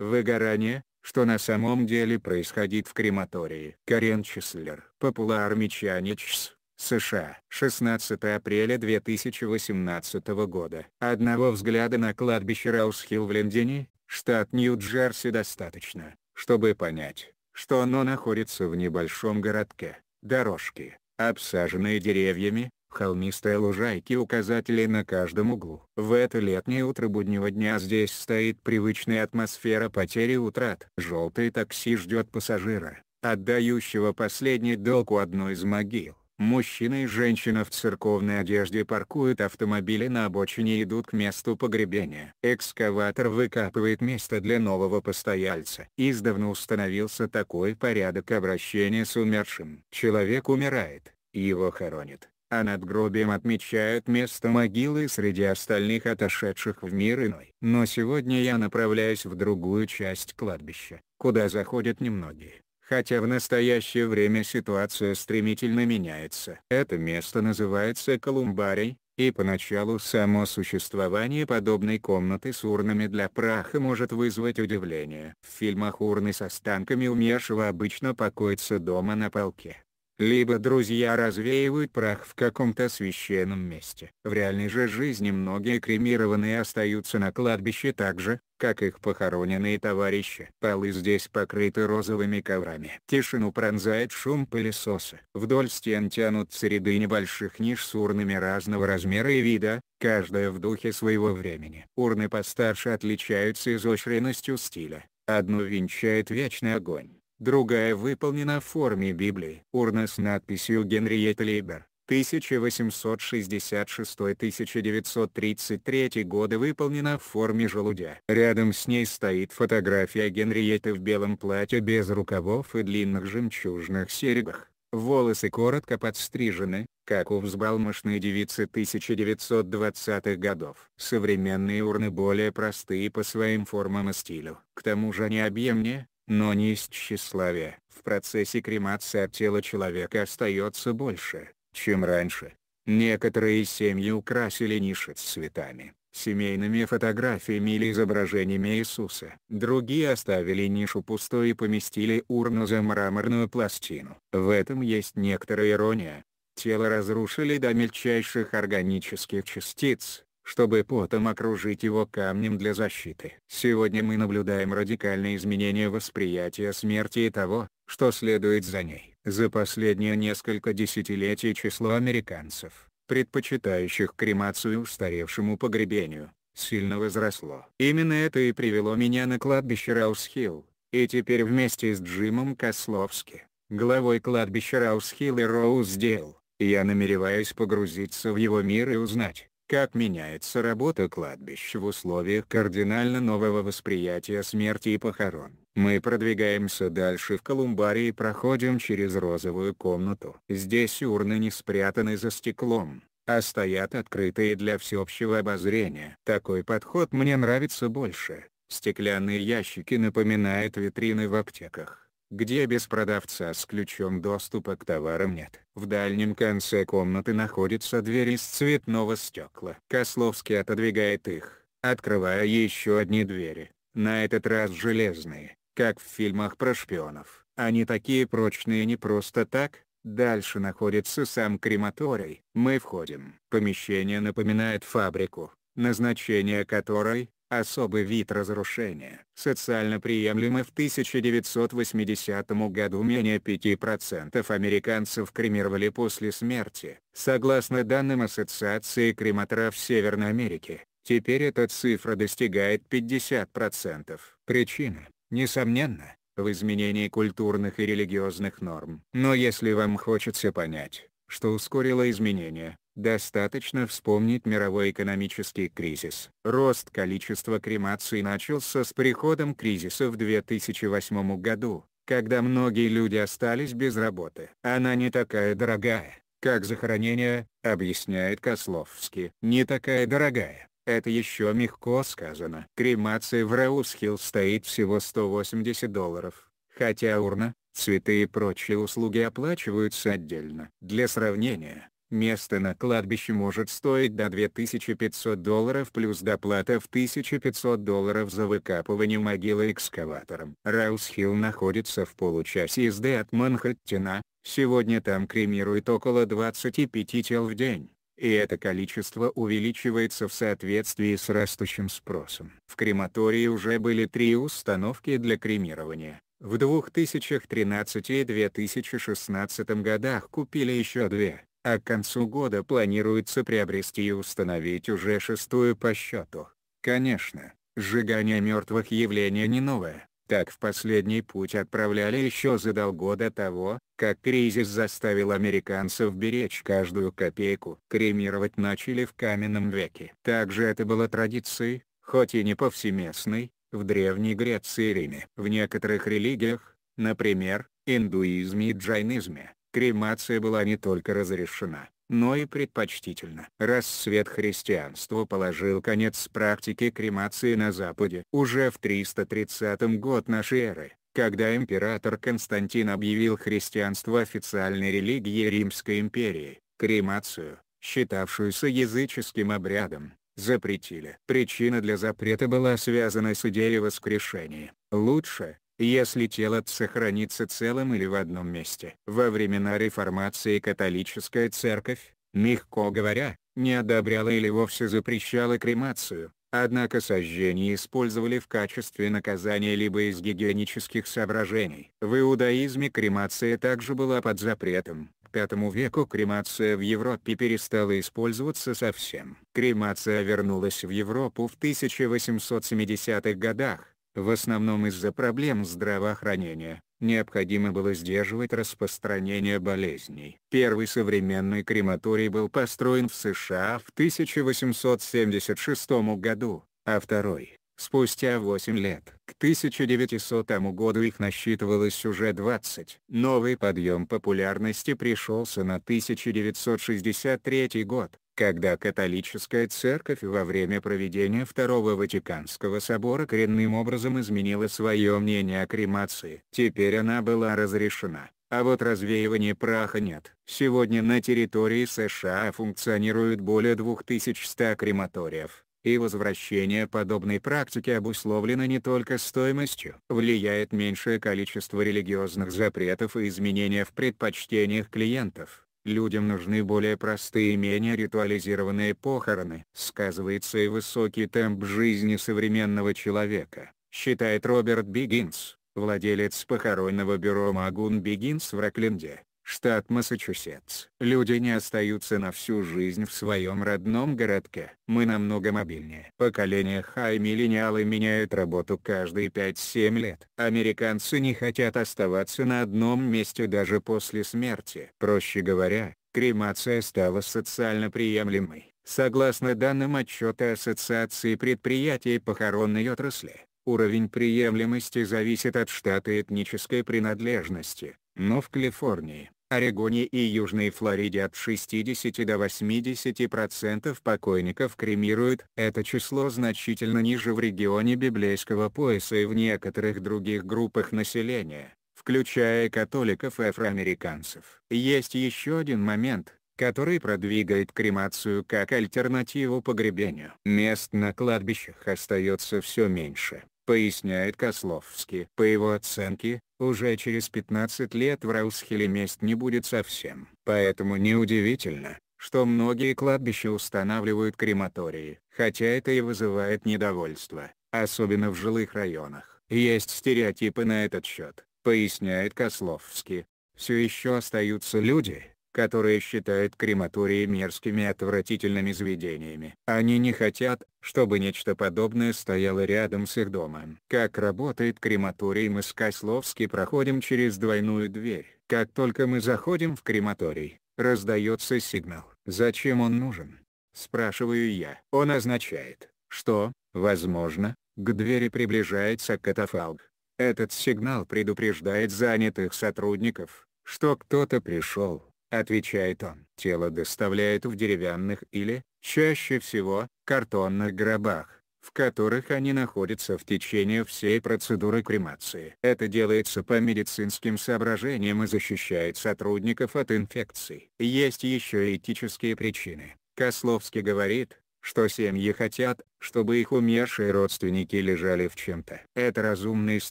выгорание, что на самом деле происходит в крематории. Карен Числер. Популар Мичаничс, США. 16 апреля 2018 года. Одного взгляда на кладбище Раусхилл в Лендине, штат Нью-Джерси достаточно, чтобы понять, что оно находится в небольшом городке. Дорожки, обсаженные деревьями, холмистые лужайки указателей на каждом углу. В это летнее утро буднего дня здесь стоит привычная атмосфера потери утрат. Желтый такси ждет пассажира, отдающего последний долг у одной из могил. Мужчина и женщина в церковной одежде паркуют автомобили на обочине и идут к месту погребения. Экскаватор выкапывает место для нового постояльца. Издавна установился такой порядок обращения с умершим. Человек умирает, его хоронят а над гробием отмечают место могилы среди остальных отошедших в мир иной. Но сегодня я направляюсь в другую часть кладбища, куда заходят немногие. Хотя в настоящее время ситуация стремительно меняется. Это место называется Колумбарий, и поначалу само существование подобной комнаты с урнами для праха может вызвать удивление. В фильмах урны с останками умершего обычно покоятся дома на полке либо друзья развеивают прах в каком-то священном месте. В реальной же жизни многие кремированные остаются на кладбище так же, как их похороненные товарищи. Полы здесь покрыты розовыми коврами. Тишину пронзает шум пылесоса. Вдоль стен тянутся ряды небольших ниш с урнами разного размера и вида, каждая в духе своего времени. Урны постарше отличаются изощренностью стиля. Одну венчает вечный огонь другая выполнена в форме Библии. Урна с надписью «Генриетта Либер», 1866-1933 годы выполнена в форме желудя. Рядом с ней стоит фотография Генриетты в белом платье без рукавов и длинных жемчужных серьгах. Волосы коротко подстрижены, как у взбалмошной девицы 1920-х годов. Современные урны более простые по своим формам и стилю. К тому же они объемнее, но не из тщеславия. В процессе кремации от тела человека остается больше, чем раньше. Некоторые семьи украсили ниши цветами, семейными фотографиями или изображениями Иисуса. Другие оставили нишу пустой и поместили урну за мраморную пластину. В этом есть некоторая ирония. Тело разрушили до мельчайших органических частиц, чтобы потом окружить его камнем для защиты. Сегодня мы наблюдаем радикальные изменения восприятия смерти и того, что следует за ней. За последние несколько десятилетий число американцев, предпочитающих кремацию устаревшему погребению, сильно возросло. Именно это и привело меня на кладбище Раусхилл, и теперь вместе с Джимом Кословски, главой кладбища Раусхилл и Роуздейл, я намереваюсь погрузиться в его мир и узнать, как меняется работа кладбищ в условиях кардинально нового восприятия смерти и похорон. Мы продвигаемся дальше в колумбарии и проходим через розовую комнату. Здесь урны не спрятаны за стеклом, а стоят открытые для всеобщего обозрения. Такой подход мне нравится больше. Стеклянные ящики напоминают витрины в аптеках где без продавца с ключом доступа к товарам нет. В дальнем конце комнаты находится дверь из цветного стекла. Кословский отодвигает их, открывая еще одни двери, на этот раз железные, как в фильмах про шпионов. Они такие прочные не просто так, дальше находится сам крематорий. Мы входим. Помещение напоминает фабрику, назначение которой особый вид разрушения, социально приемлемый в 1980 году менее 5% американцев кремировали после смерти, согласно данным Ассоциации крематоров Северной Америки. Теперь эта цифра достигает 50%. Причина, несомненно, в изменении культурных и религиозных норм. Но если вам хочется понять, что ускорило изменения, Достаточно вспомнить мировой экономический кризис. Рост количества кремаций начался с приходом кризиса в 2008 году, когда многие люди остались без работы. Она не такая дорогая, как захоронение, объясняет Кословский. Не такая дорогая. Это еще мягко сказано. Кремация в Раусхилл стоит всего 180 долларов, хотя урна, цветы и прочие услуги оплачиваются отдельно. Для сравнения, Место на кладбище может стоить до 2500 долларов плюс доплата в 1500 долларов за выкапывание могилы экскаватором. Раусхилл находится в получасе езды от Манхэттена, сегодня там кремируют около 25 тел в день. И это количество увеличивается в соответствии с растущим спросом. В крематории уже были три установки для кремирования. В 2013 и 2016 годах купили еще две а к концу года планируется приобрести и установить уже шестую по счету. Конечно, сжигание мертвых явление не новое. Так в последний путь отправляли еще за до того, как кризис заставил американцев беречь каждую копейку. Кремировать начали в каменном веке. Также это было традицией, хоть и не повсеместной, в Древней Греции и Риме. В некоторых религиях, например, индуизме и джайнизме, кремация была не только разрешена, но и предпочтительна. Рассвет христианства положил конец практике кремации на Западе. Уже в 330 год нашей эры, когда император Константин объявил христианство официальной религией Римской империи, кремацию, считавшуюся языческим обрядом, запретили. Причина для запрета была связана с идеей воскрешения. Лучше, если тело сохранится целым или в одном месте. Во времена реформации католическая церковь, мягко говоря, не одобряла или вовсе запрещала кремацию, однако сожжение использовали в качестве наказания либо из гигиенических соображений. В иудаизме кремация также была под запретом. К V веку кремация в Европе перестала использоваться совсем. Кремация вернулась в Европу в 1870-х годах, в основном из-за проблем здравоохранения, необходимо было сдерживать распространение болезней. Первый современный крематорий был построен в США в 1876 году, а второй — спустя 8 лет. К 1900 году их насчитывалось уже 20. Новый подъем популярности пришелся на 1963 год, когда католическая церковь во время проведения Второго Ватиканского собора коренным образом изменила свое мнение о кремации. Теперь она была разрешена, а вот развеивания праха нет. Сегодня на территории США функционирует более 2100 крематориев, и возвращение подобной практики обусловлено не только стоимостью. Влияет меньшее количество религиозных запретов и изменения в предпочтениях клиентов. Людям нужны более простые и менее ритуализированные похороны. Сказывается и высокий темп жизни современного человека, считает Роберт Бигинс, владелец похоронного бюро Магун Бигинс в Рокленде штат Массачусетс. Люди не остаются на всю жизнь в своем родном городке. Мы намного мобильнее. Поколение хай миллениалы меняют работу каждые 5-7 лет. Американцы не хотят оставаться на одном месте даже после смерти. Проще говоря, кремация стала социально приемлемой. Согласно данным отчета Ассоциации предприятий похоронной отрасли, уровень приемлемости зависит от штата этнической принадлежности, но в Калифорнии, Орегоне и Южной Флориде от 60 до 80% процентов покойников кремируют. Это число значительно ниже в регионе библейского пояса и в некоторых других группах населения, включая католиков и афроамериканцев. Есть еще один момент, который продвигает кремацию как альтернативу погребению. Мест на кладбищах остается все меньше поясняет Кословский. По его оценке, уже через 15 лет в Раусхеле мест не будет совсем. Поэтому неудивительно, что многие кладбища устанавливают крематории, хотя это и вызывает недовольство, особенно в жилых районах. Есть стереотипы на этот счет, поясняет Кословский. Все еще остаются люди, которые считают крематории мерзкими отвратительными заведениями. Они не хотят, чтобы нечто подобное стояло рядом с их домом. Как работает крематорий мы с Кословски проходим через двойную дверь. Как только мы заходим в крематорий, раздается сигнал. «Зачем он нужен?» – спрашиваю я. Он означает, что, возможно, к двери приближается катафалк. Этот сигнал предупреждает занятых сотрудников, что кто-то пришел отвечает он. Тело доставляют в деревянных или, чаще всего, картонных гробах, в которых они находятся в течение всей процедуры кремации. Это делается по медицинским соображениям и защищает сотрудников от инфекций. Есть еще и этические причины. Кословский говорит, что семьи хотят, чтобы их умершие родственники лежали в чем-то. Это разумно с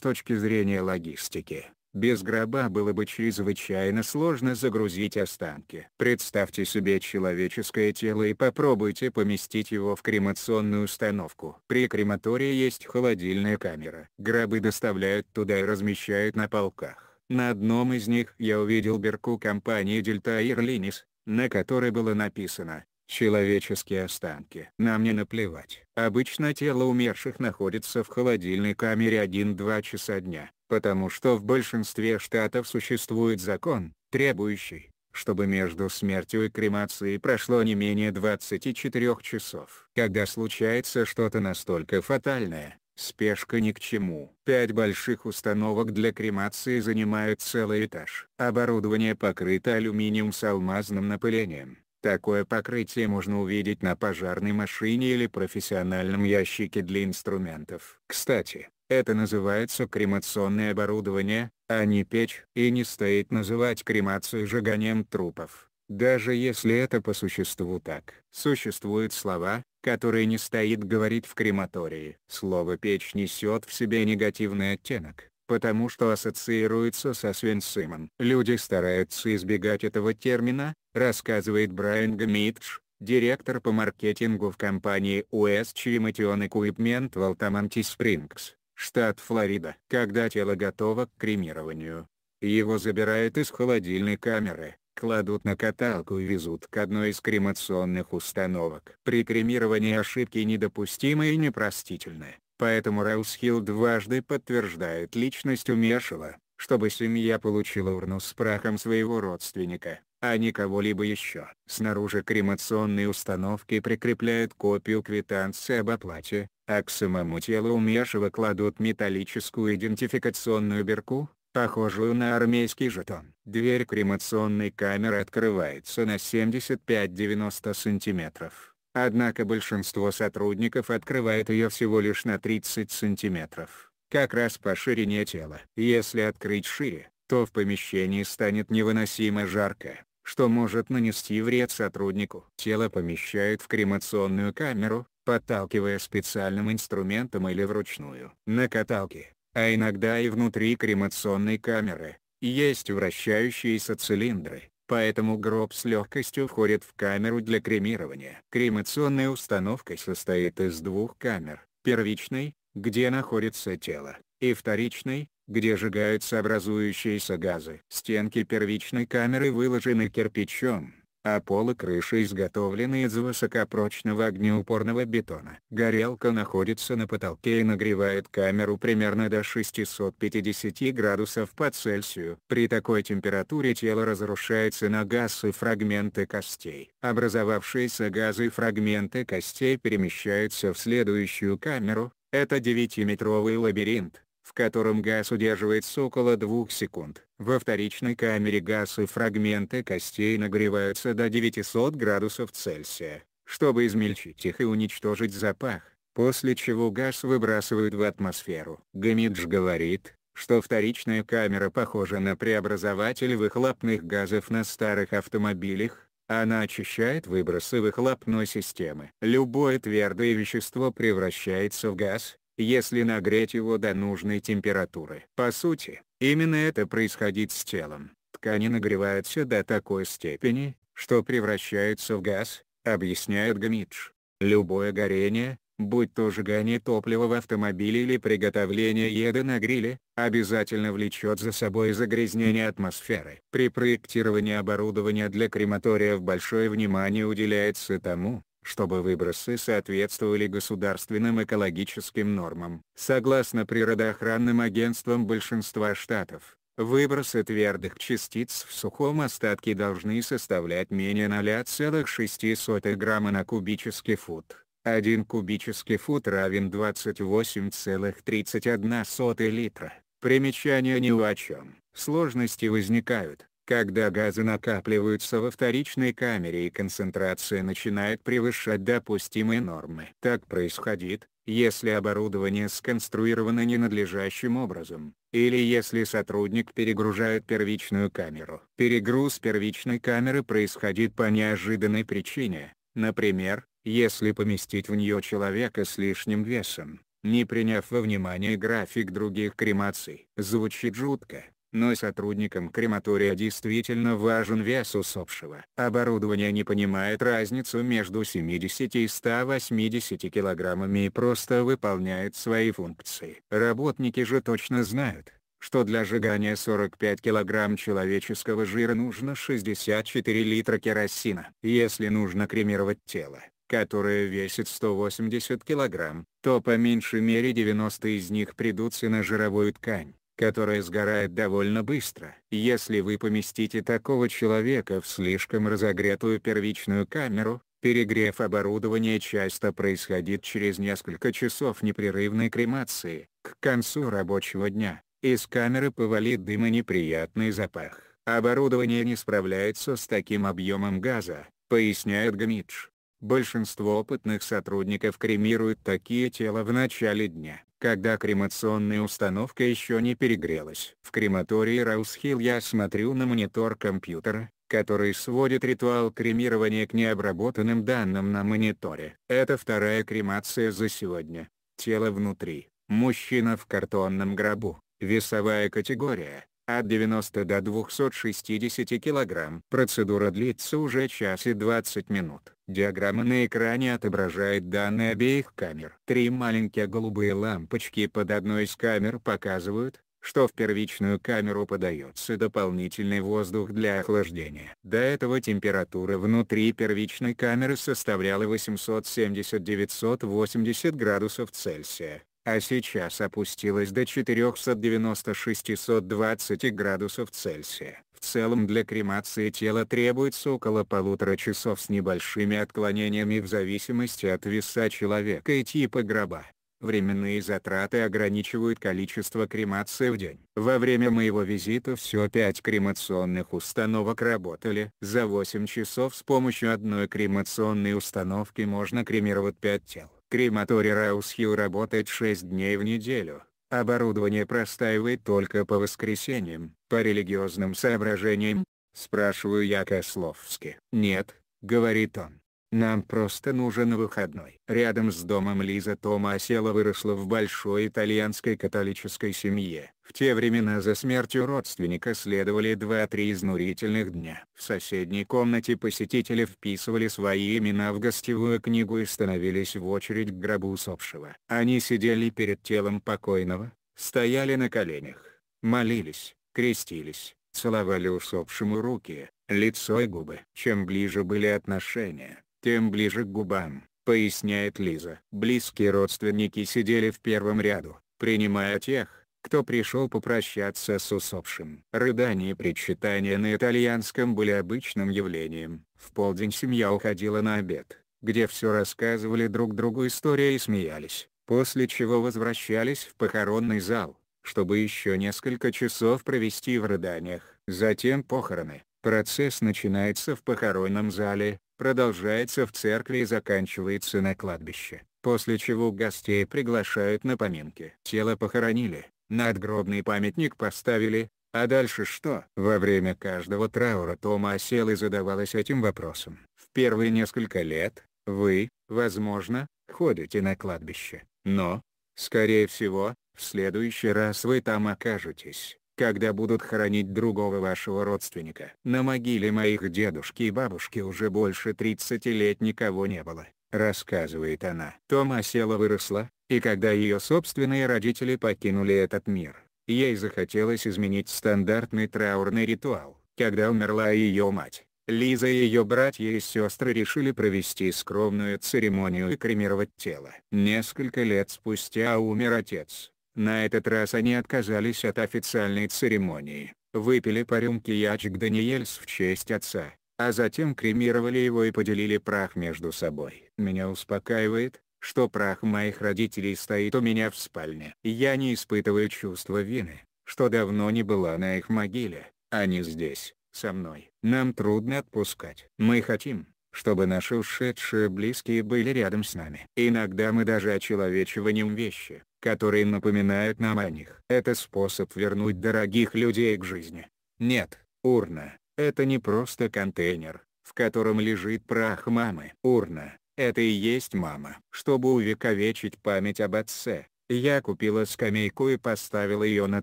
точки зрения логистики. Без гроба было бы чрезвычайно сложно загрузить останки. Представьте себе человеческое тело и попробуйте поместить его в кремационную установку. При крематории есть холодильная камера. Гробы доставляют туда и размещают на полках. На одном из них я увидел берку компании Дельта Ирлинис, на которой было написано человеческие останки. Нам не наплевать. Обычно тело умерших находится в холодильной камере 1-2 часа дня потому что в большинстве штатов существует закон, требующий, чтобы между смертью и кремацией прошло не менее 24 часов. Когда случается что-то настолько фатальное, спешка ни к чему. Пять больших установок для кремации занимают целый этаж. Оборудование покрыто алюминием с алмазным напылением. Такое покрытие можно увидеть на пожарной машине или профессиональном ящике для инструментов. Кстати, это называется кремационное оборудование, а не печь. И не стоит называть кремацию сжиганием трупов, даже если это по существу так. Существуют слова, которые не стоит говорить в крематории. Слово «печь» несет в себе негативный оттенок потому что ассоциируется со свинцимом. Люди стараются избегать этого термина, рассказывает Брайан Гмитш, директор по маркетингу в компании U.S. Motion Equipment в Altamonte Springs штат Флорида. Когда тело готово к кремированию, его забирают из холодильной камеры, кладут на каталку и везут к одной из кремационных установок. При кремировании ошибки недопустимы и непростительны, поэтому Хилл дважды подтверждает личность умершего, чтобы семья получила урну с прахом своего родственника, а не кого-либо еще. Снаружи кремационной установки прикрепляют копию квитанции об оплате, а к самому телу умешего кладут металлическую идентификационную бирку, похожую на армейский жетон. Дверь кремационной камеры открывается на 75-90 сантиметров, однако большинство сотрудников открывает ее всего лишь на 30 сантиметров, как раз по ширине тела. Если открыть шире, то в помещении станет невыносимо жарко, что может нанести вред сотруднику. Тело помещают в кремационную камеру, подталкивая специальным инструментом или вручную. На каталке, а иногда и внутри кремационной камеры, есть вращающиеся цилиндры, поэтому гроб с легкостью входит в камеру для кремирования. Кремационная установка состоит из двух камер, первичной, где находится тело, и вторичной, где сжигаются образующиеся газы. Стенки первичной камеры выложены кирпичом, а полы и крыша изготовлены из высокопрочного огнеупорного бетона. Горелка находится на потолке и нагревает камеру примерно до 650 градусов по Цельсию. При такой температуре тело разрушается на газ и фрагменты костей. Образовавшиеся газы и фрагменты костей перемещаются в следующую камеру, это 9-метровый лабиринт, в котором газ удерживается около 2 секунд. Во вторичной камере газ и фрагменты костей нагреваются до 900 градусов Цельсия, чтобы измельчить их и уничтожить запах, после чего газ выбрасывают в атмосферу. Гамидж говорит, что вторичная камера похожа на преобразователь выхлопных газов на старых автомобилях, она очищает выбросы выхлопной системы. Любое твердое вещество превращается в газ, если нагреть его до нужной температуры. По сути, именно это происходит с телом. Ткани нагреваются до такой степени, что превращаются в газ, объясняет Гамидж. Любое горение, будь то сжигание топлива в автомобиле или приготовление еды на гриле, обязательно влечет за собой загрязнение атмосферы. При проектировании оборудования для крематория большое внимание уделяется тому, чтобы выбросы соответствовали государственным экологическим нормам. Согласно природоохранным агентствам большинства штатов, выбросы твердых частиц в сухом остатке должны составлять менее 0,6 грамма на кубический фут. Один кубический фут равен 28,31 литра. Примечания ни о чем. Сложности возникают, когда газы накапливаются во вторичной камере и концентрация начинает превышать допустимые нормы. Так происходит, если оборудование сконструировано ненадлежащим образом, или если сотрудник перегружает первичную камеру. Перегруз первичной камеры происходит по неожиданной причине, например, если поместить в нее человека с лишним весом, не приняв во внимание график других кремаций. Звучит жутко, но сотрудникам крематория действительно важен вес усопшего. Оборудование не понимает разницу между 70 и 180 килограммами и просто выполняет свои функции. Работники же точно знают, что для сжигания 45 килограмм человеческого жира нужно 64 литра керосина. Если нужно кремировать тело, которое весит 180 килограмм, то по меньшей мере 90 из них придутся на жировую ткань которая сгорает довольно быстро. Если вы поместите такого человека в слишком разогретую первичную камеру, перегрев оборудования часто происходит через несколько часов непрерывной кремации. К концу рабочего дня, из камеры повалит дым и неприятный запах. Оборудование не справляется с таким объемом газа, поясняет Гамидж. Большинство опытных сотрудников кремируют такие тела в начале дня когда кремационная установка еще не перегрелась. В крематории Раусхилл я смотрю на монитор компьютера, который сводит ритуал кремирования к необработанным данным на мониторе. Это вторая кремация за сегодня. Тело внутри. Мужчина в картонном гробу. Весовая категория от 90 до 260 кг. Процедура длится уже час и 20 минут. Диаграмма на экране отображает данные обеих камер. Три маленькие голубые лампочки под одной из камер показывают, что в первичную камеру подается дополнительный воздух для охлаждения. До этого температура внутри первичной камеры составляла 870-980 градусов Цельсия а сейчас опустилась до 490-620 градусов Цельсия. В целом для кремации тела требуется около полутора часов с небольшими отклонениями в зависимости от веса человека и типа гроба. Временные затраты ограничивают количество кремации в день. Во время моего визита все пять кремационных установок работали. За 8 часов с помощью одной кремационной установки можно кремировать 5 тел. Крематорий Раусхилл работает 6 дней в неделю. Оборудование простаивает только по воскресеньям. По религиозным соображениям? Спрашиваю я Кословски. Нет, говорит он. Нам просто нужен выходной. Рядом с домом Лиза Тома осела выросла в большой итальянской католической семье. В те времена за смертью родственника следовали 2-3 изнурительных дня. В соседней комнате посетители вписывали свои имена в гостевую книгу и становились в очередь к гробу усопшего. Они сидели перед телом покойного, стояли на коленях, молились, крестились, целовали усопшему руки, лицо и губы. Чем ближе были отношения, тем ближе к губам, поясняет Лиза. Близкие родственники сидели в первом ряду, принимая тех, кто пришел попрощаться с усопшим. Рыдания и причитания на итальянском были обычным явлением. В полдень семья уходила на обед, где все рассказывали друг другу истории и смеялись, после чего возвращались в похоронный зал, чтобы еще несколько часов провести в рыданиях. Затем похороны. Процесс начинается в похоронном зале, продолжается в церкви и заканчивается на кладбище, после чего гостей приглашают на поминки. Тело похоронили, надгробный памятник поставили, а дальше что? Во время каждого траура Тома осел и задавалась этим вопросом. В первые несколько лет, вы, возможно, ходите на кладбище, но, скорее всего, в следующий раз вы там окажетесь когда будут хоронить другого вашего родственника. На могиле моих дедушки и бабушки уже больше 30 лет никого не было, рассказывает она. Тома села выросла, и когда ее собственные родители покинули этот мир, ей захотелось изменить стандартный траурный ритуал. Когда умерла ее мать, Лиза и ее братья и сестры решили провести скромную церемонию и кремировать тело. Несколько лет спустя умер отец, на этот раз они отказались от официальной церемонии, выпили по рюмке ячик Даниэльс в честь отца, а затем кремировали его и поделили прах между собой. Меня успокаивает, что прах моих родителей стоит у меня в спальне. Я не испытываю чувства вины, что давно не была на их могиле, а они здесь, со мной. Нам трудно отпускать. Мы хотим, чтобы наши ушедшие близкие были рядом с нами. Иногда мы даже очеловечиваем вещи, которые напоминают нам о них. Это способ вернуть дорогих людей к жизни. Нет, урна — это не просто контейнер, в котором лежит прах мамы. Урна — это и есть мама. Чтобы увековечить память об отце, я купила скамейку и поставила ее на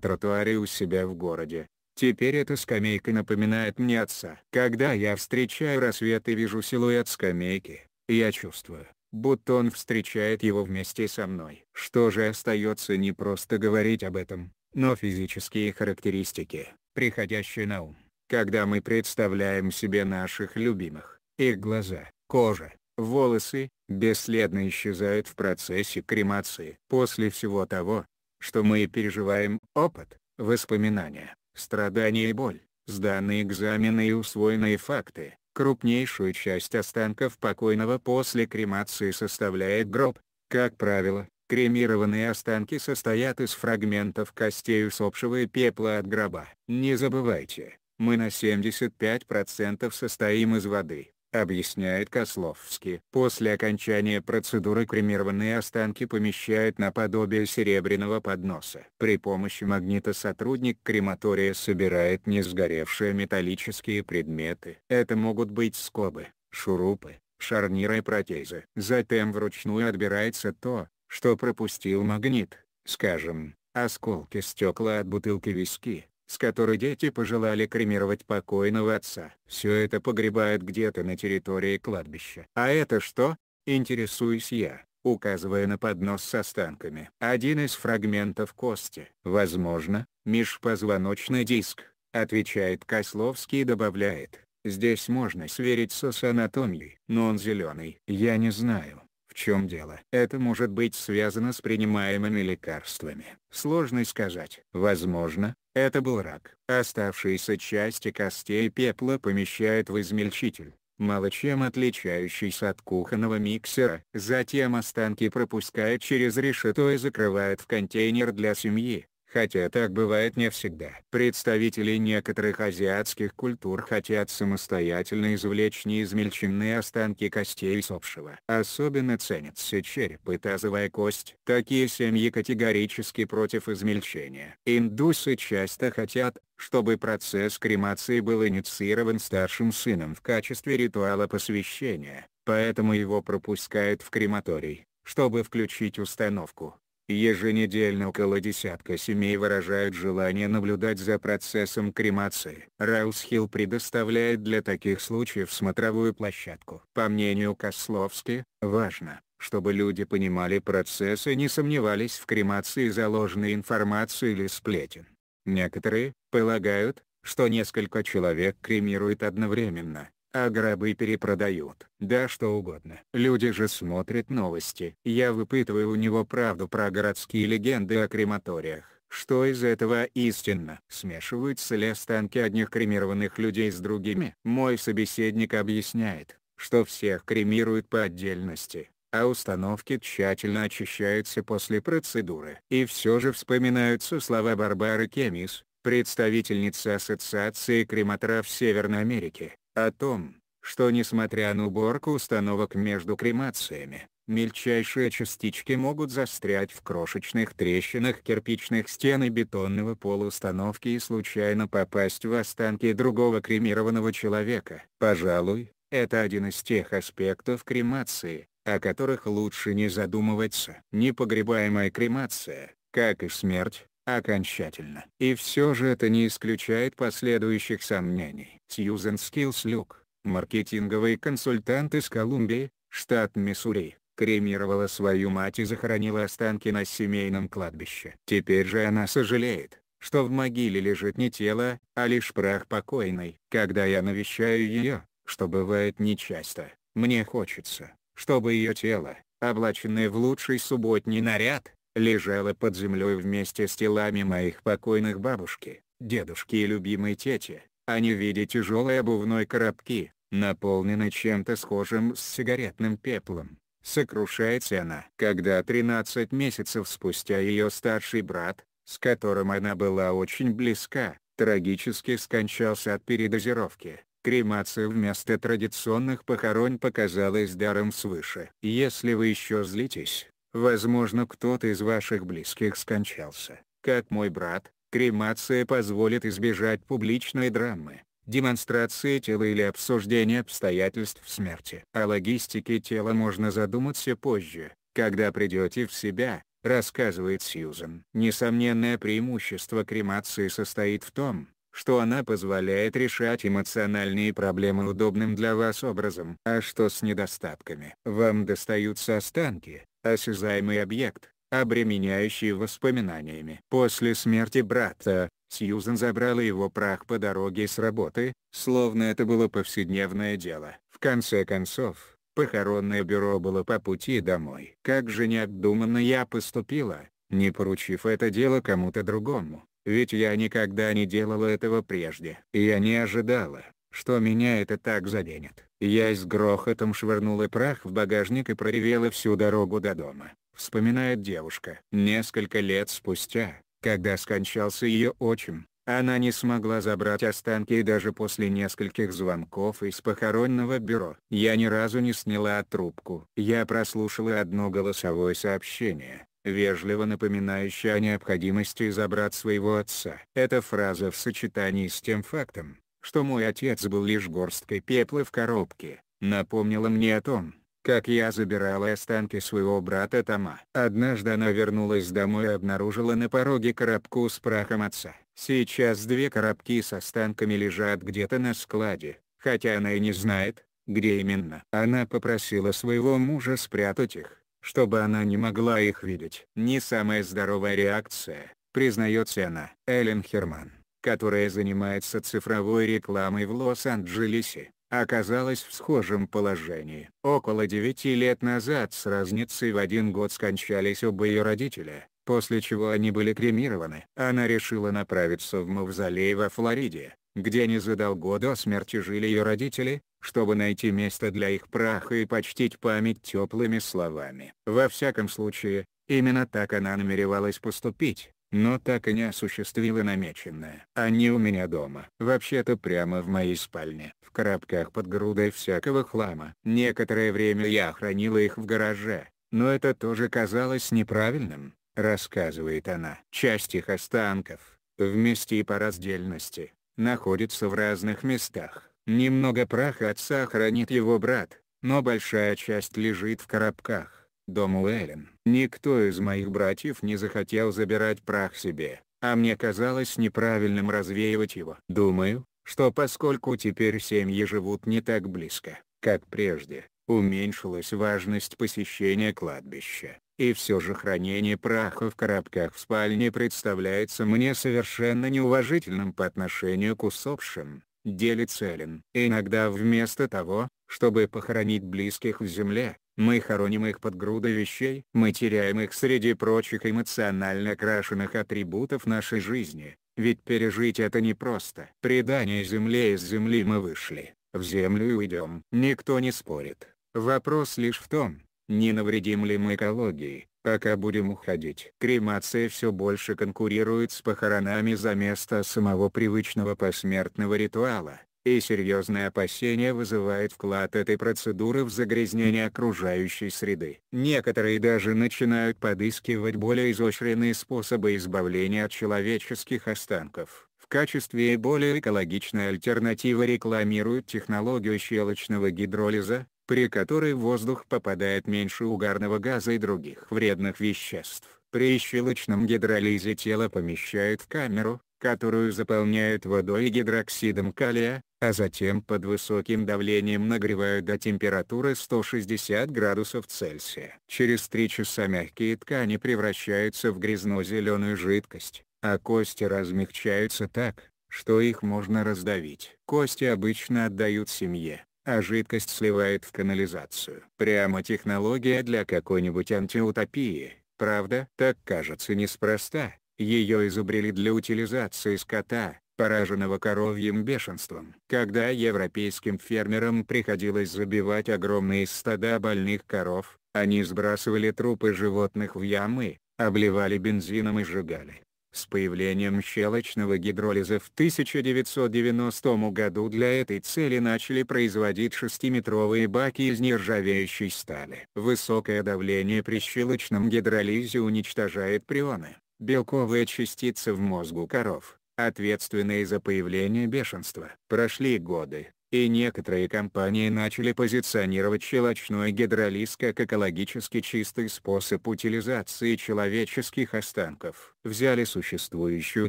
тротуаре у себя в городе. Теперь эта скамейка напоминает мне отца. Когда я встречаю рассвет и вижу силуэт скамейки, я чувствую, будто он встречает его вместе со мной. Что же остается не просто говорить об этом, но физические характеристики, приходящие на ум, когда мы представляем себе наших любимых, их глаза, кожа, волосы, бесследно исчезают в процессе кремации. После всего того, что мы переживаем, опыт, воспоминания, страдания и боль, сданные экзамены и усвоенные факты. Крупнейшую часть останков покойного после кремации составляет гроб. Как правило, Кремированные останки состоят из фрагментов костей усопшего и пепла от гроба. Не забывайте, мы на 75% состоим из воды объясняет Кословский. После окончания процедуры кремированные останки помещают на подобие серебряного подноса. При помощи магнита сотрудник крематория собирает не сгоревшие металлические предметы. Это могут быть скобы, шурупы, шарниры и протезы. Затем вручную отбирается то, что пропустил магнит, скажем, осколки стекла от бутылки виски, с которой дети пожелали кремировать покойного отца. Все это погребают где-то на территории кладбища. А это что? Интересуюсь я, указывая на поднос с останками. Один из фрагментов кости. Возможно, межпозвоночный диск, отвечает Кословский и добавляет. Здесь можно свериться с анатомией, но он зеленый. Я не знаю, в чем дело. Это может быть связано с принимаемыми лекарствами. Сложно сказать. Возможно, это был рак. Оставшиеся части костей пепла помещают в измельчитель, мало чем отличающийся от кухонного миксера. Затем останки пропускают через решето и закрывают в контейнер для семьи. Хотя так бывает не всегда. Представители некоторых азиатских культур хотят самостоятельно извлечь неизмельченные останки костей усопшего. Особенно ценятся череп и тазовая кость. Такие семьи категорически против измельчения. Индусы часто хотят, чтобы процесс кремации был инициирован старшим сыном в качестве ритуала посвящения, поэтому его пропускают в крематорий чтобы включить установку. Еженедельно около десятка семей выражают желание наблюдать за процессом кремации. Раусхилл предоставляет для таких случаев смотровую площадку. По мнению Кословски, важно, чтобы люди понимали процесс и не сомневались в кремации заложенной информации или сплетен. Некоторые, полагают, что несколько человек кремируют одновременно, а гробы перепродают. Да что угодно. Люди же смотрят новости. Я выпытываю у него правду про городские легенды о крематориях. Что из этого истинно? Смешиваются ли останки одних кремированных людей с другими? Мой собеседник объясняет, что всех кремируют по отдельности, а установки тщательно очищаются после процедуры. И все же вспоминаются слова Барбары Кемис, представительницы Ассоциации крематоров Северной Америки, о том, что несмотря на уборку установок между кремациями, мельчайшие частички могут застрять в крошечных трещинах кирпичных стен и бетонного пола установки и случайно попасть в останки другого кремированного человека. Пожалуй, это один из тех аспектов кремации, о которых лучше не задумываться. Непогребаемая кремация, как и смерть, окончательно. И все же это не исключает последующих сомнений. Сьюзен Скилслюк, Люк, маркетинговый консультант из Колумбии, штат Миссури, кремировала свою мать и захоронила останки на семейном кладбище. Теперь же она сожалеет, что в могиле лежит не тело, а лишь прах покойной. Когда я навещаю ее, что бывает нечасто, мне хочется, чтобы ее тело, облаченное в лучший субботний наряд, лежала под землей вместе с телами моих покойных бабушки, дедушки и любимой тети, а не в виде тяжелой обувной коробки, наполненной чем-то схожим с сигаретным пеплом. Сокрушается она. Когда 13 месяцев спустя ее старший брат, с которым она была очень близка, трагически скончался от передозировки. Кремация вместо традиционных похорон показалась даром свыше. Если вы еще злитесь, Возможно, кто-то из ваших близких скончался. Как мой брат, кремация позволит избежать публичной драмы, демонстрации тела или обсуждения обстоятельств смерти. О логистике тела можно задуматься позже, когда придете в себя, рассказывает Сьюзен. Несомненное преимущество кремации состоит в том, что она позволяет решать эмоциональные проблемы удобным для вас образом. А что с недостатками? Вам достаются останки, осязаемый объект, обременяющий воспоминаниями. После смерти брата, Сьюзен забрала его прах по дороге с работы, словно это было повседневное дело. В конце концов, похоронное бюро было по пути домой. Как же необдуманно я поступила, не поручив это дело кому-то другому, ведь я никогда не делала этого прежде. я не ожидала, что меня это так заденет. Я с грохотом швырнула прах в багажник и проревела всю дорогу до дома, вспоминает девушка. Несколько лет спустя, когда скончался ее отчим, она не смогла забрать останки и даже после нескольких звонков из похоронного бюро. Я ни разу не сняла трубку. Я прослушала одно голосовое сообщение, вежливо напоминающее о необходимости забрать своего отца. Эта фраза в сочетании с тем фактом, что мой отец был лишь горсткой пепла в коробке, напомнила мне о том, как я забирала останки своего брата Тома. Однажды она вернулась домой и обнаружила на пороге коробку с прахом отца. Сейчас две коробки с останками лежат где-то на складе, хотя она и не знает, где именно. Она попросила своего мужа спрятать их, чтобы она не могла их видеть. Не самая здоровая реакция, признается она. Эллен Херман которая занимается цифровой рекламой в Лос-Анджелесе, оказалась в схожем положении. Около 9 лет назад с разницей в один год скончались оба ее родителя, после чего они были кремированы. Она решила направиться в мавзолей во Флориде, где незадолго до смерти жили ее родители, чтобы найти место для их праха и почтить память теплыми словами. Во всяком случае, именно так она намеревалась поступить но так и не осуществила намеченное. Они у меня дома. Вообще-то прямо в моей спальне. В коробках под грудой всякого хлама. Некоторое время я хранила их в гараже, но это тоже казалось неправильным, рассказывает она. Часть их останков, вместе и по раздельности, находится в разных местах. Немного праха отца хранит его брат, но большая часть лежит в коробках. Дом Уэллен. Никто из моих братьев не захотел забирать прах себе, а мне казалось неправильным развеивать его. Думаю, что поскольку теперь семьи живут не так близко, как прежде, уменьшилась важность посещения кладбища. И все же хранение праха в коробках в спальне представляется мне совершенно неуважительным по отношению к усопшим делится Эллен. Иногда вместо того, чтобы похоронить близких в земле, мы хороним их под грудой вещей. Мы теряем их среди прочих эмоционально окрашенных атрибутов нашей жизни, ведь пережить это непросто. Предание земле из земли мы вышли, в землю уйдем. Никто не спорит. Вопрос лишь в том, не навредим ли мы экологии, пока будем уходить? Кремация все больше конкурирует с похоронами за место самого привычного посмертного ритуала, и серьезное опасение вызывает вклад этой процедуры в загрязнение окружающей среды. Некоторые даже начинают подыскивать более изощренные способы избавления от человеческих останков. В качестве более экологичной альтернативы рекламируют технологию щелочного гидролиза, при которой в воздух попадает меньше угарного газа и других вредных веществ. При щелочном гидролизе тело помещают в камеру, которую заполняют водой и гидроксидом калия, а затем под высоким давлением нагревают до температуры 160 градусов Цельсия. Через 3 часа мягкие ткани превращаются в грязно-зеленую жидкость, а кости размягчаются так, что их можно раздавить. Кости обычно отдают семье, а жидкость сливает в канализацию. Прямо технология для какой-нибудь антиутопии, правда? Так кажется неспроста. Ее изобрели для утилизации скота, пораженного коровьим бешенством. Когда европейским фермерам приходилось забивать огромные стада больных коров, они сбрасывали трупы животных в ямы, обливали бензином и сжигали. С появлением щелочного гидролиза в 1990 году для этой цели начали производить шестиметровые баки из нержавеющей стали. Высокое давление при щелочном гидролизе уничтожает прионы, белковые частицы в мозгу коров, ответственные за появление бешенства. Прошли годы, и некоторые компании начали позиционировать щелочной гидролиз как экологически чистый способ утилизации человеческих останков. Взяли существующую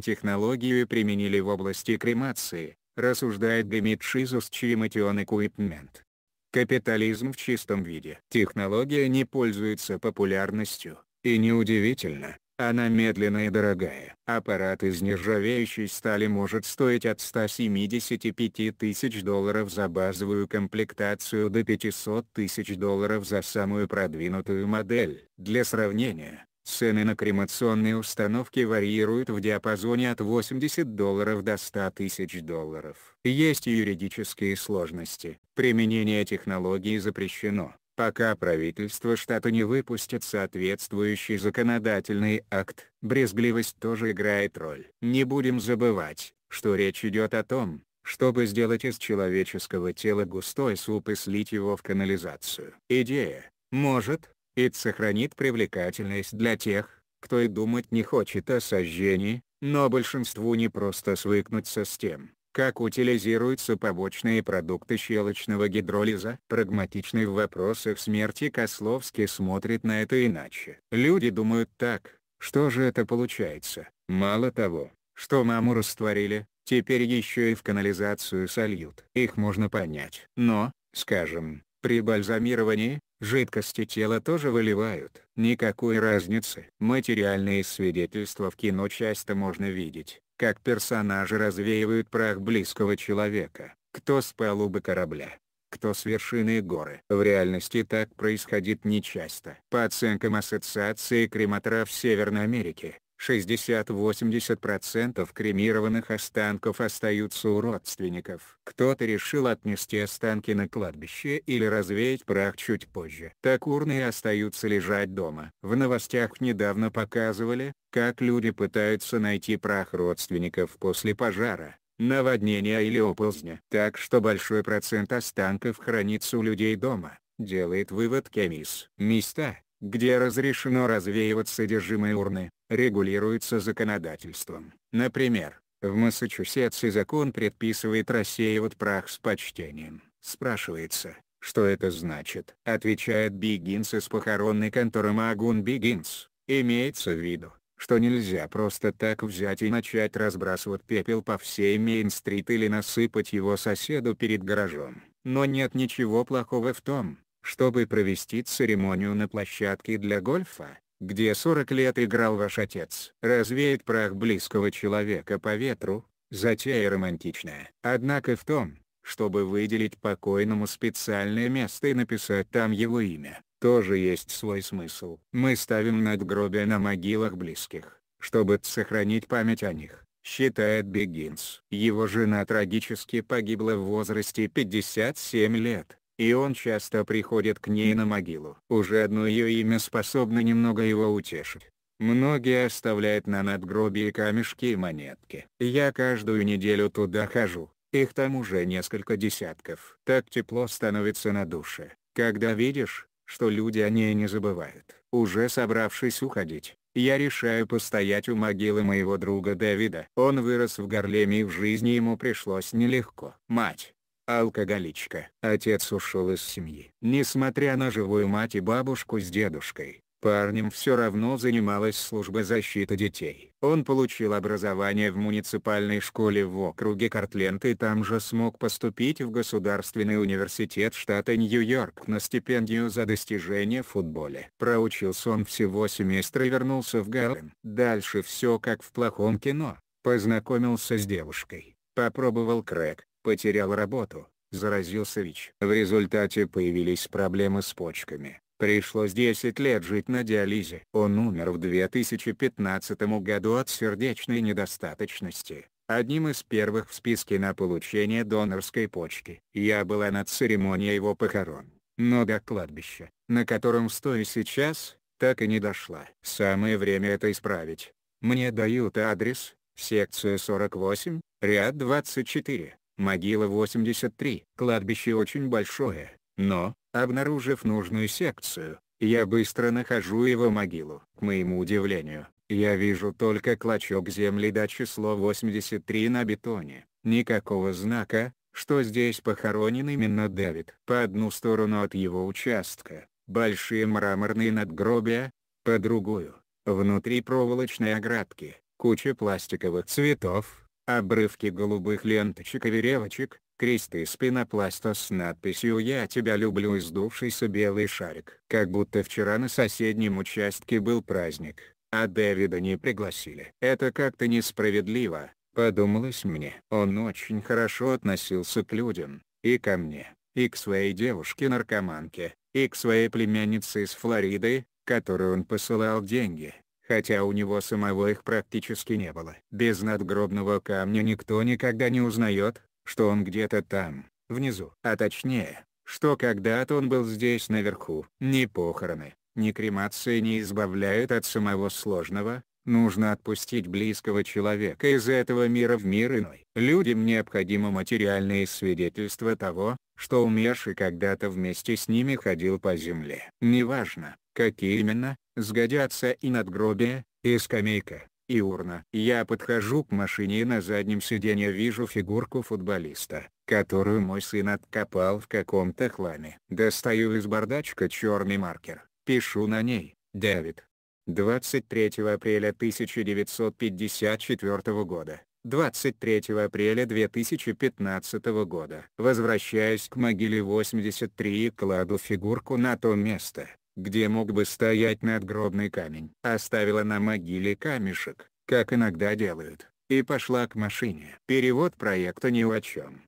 технологию и применили в области кремации, рассуждает Гамитшизус Чиматион Экуипмент. Капитализм в чистом виде. Технология не пользуется популярностью, и неудивительно, она медленная и дорогая. Аппарат из нержавеющей стали может стоить от 175 тысяч долларов за базовую комплектацию до 500 тысяч долларов за самую продвинутую модель. Для сравнения, Цены на кремационные установки варьируют в диапазоне от 80 долларов до 100 тысяч долларов. Есть юридические сложности. Применение технологии запрещено пока правительство штата не выпустит соответствующий законодательный акт. Брезгливость тоже играет роль. Не будем забывать, что речь идет о том, чтобы сделать из человеческого тела густой суп и слить его в канализацию. Идея, может, и сохранит привлекательность для тех, кто и думать не хочет о сожжении, но большинству не просто свыкнуться с тем, как утилизируются побочные продукты щелочного гидролиза? Прагматичный в вопросах смерти Кословский смотрит на это иначе. Люди думают так, что же это получается? Мало того, что маму растворили, теперь еще и в канализацию сольют. Их можно понять. Но, скажем, при бальзамировании, жидкости тела тоже выливают. Никакой разницы. Материальные свидетельства в кино часто можно видеть, как персонажи развеивают прах близкого человека, кто с палубы корабля, кто с вершины горы. В реальности так происходит нечасто. По оценкам Ассоциации крематоров Северной Америки. 60-80% кремированных останков остаются у родственников. Кто-то решил отнести останки на кладбище или развеять прах чуть позже. Так урны остаются лежать дома. В новостях недавно показывали, как люди пытаются найти прах родственников после пожара наводнения или оползня. Так что большой процент останков хранится у людей дома, делает вывод Кемис. Места, где разрешено развеивать содержимое урны, регулируется законодательством. Например, в Массачусетсе закон предписывает рассеивать прах с почтением. Спрашивается, что это значит? Отвечает Бигинс из похоронной конторы Магун Бигинс. Имеется в виду, что нельзя просто так взять и начать разбрасывать пепел по всей Мейн-стрит или насыпать его соседу перед гаражом. Но нет ничего плохого в том, чтобы провести церемонию на площадке для гольфа, где 40 лет играл ваш отец. развеять прах близкого человека по ветру, затея романтичная. Однако в том, чтобы выделить покойному специальное место и написать там его имя, тоже есть свой смысл. Мы ставим надгробия на могилах близких, чтобы сохранить память о них, считает Бегинс. Его жена трагически погибла в возрасте 57 лет и он часто приходит к ней на могилу. Уже одно ее имя способно немного его утешить. Многие оставляют на надгробии камешки и монетки. Я каждую неделю туда хожу, их там уже несколько десятков. Так тепло становится на душе, когда видишь, что люди о ней не забывают. Уже собравшись уходить, я решаю постоять у могилы моего друга Дэвида. Он вырос в Гарлеме и в жизни ему пришлось нелегко. Мать, алкоголичка. Отец ушел из семьи. Несмотря на живую мать и бабушку с дедушкой, парнем все равно занималась служба защиты детей. Он получил образование в муниципальной школе в округе Кортленд и там же смог поступить в Государственный университет штата Нью-Йорк на стипендию за достижение в футболе. Проучился он всего семестра и вернулся в Гален. Дальше все как в плохом кино. Познакомился с девушкой, попробовал крэк, потерял работу, заразился ВИЧ. В результате появились проблемы с почками. Пришлось 10 лет жить на диализе. Он умер в 2015 году от сердечной недостаточности, одним из первых в списке на получение донорской почки. Я была на церемонии его похорон, но до кладбища, на котором стою сейчас, так и не дошла. Самое время это исправить. Мне дают адрес, секция 48, ряд 24. Могила 83. Кладбище очень большое, но, обнаружив нужную секцию, я быстро нахожу его могилу. К моему удивлению, я вижу только клочок земли до число 83 на бетоне. Никакого знака, что здесь похоронен именно Дэвид. По одну сторону от его участка, большие мраморные надгробия, по другую, внутри проволочной оградки, куча пластиковых цветов, Обрывки голубых ленточек и веревочек, кресты из пенопласта с надписью «Я тебя люблю» и сдувшийся белый шарик. Как будто вчера на соседнем участке был праздник, а Дэвида не пригласили. Это как-то несправедливо, подумалось мне. Он очень хорошо относился к людям, и ко мне, и к своей девушке-наркоманке, и к своей племяннице из Флориды, которой он посылал деньги хотя у него самого их практически не было. Без надгробного камня никто никогда не узнает, что он где-то там, внизу. А точнее, что когда-то он был здесь наверху. Ни похороны, ни кремации не избавляют от самого сложного, нужно отпустить близкого человека из этого мира в мир иной. Людям необходимо материальные свидетельства того, что умерший когда-то вместе с ними ходил по земле. Неважно, какие именно, сгодятся и надгробие, и скамейка, и урна. Я подхожу к машине и на заднем сиденье вижу фигурку футболиста, которую мой сын откопал в каком-то хламе. Достаю из бардачка черный маркер, пишу на ней «Дэвид». 23 апреля 1954 года. 23 апреля 2015 года. Возвращаюсь к могиле 83 и кладу фигурку на то место, где мог бы стоять надгробный камень. Оставила на могиле камешек, как иногда делают, и пошла к машине. Перевод проекта ни о чем.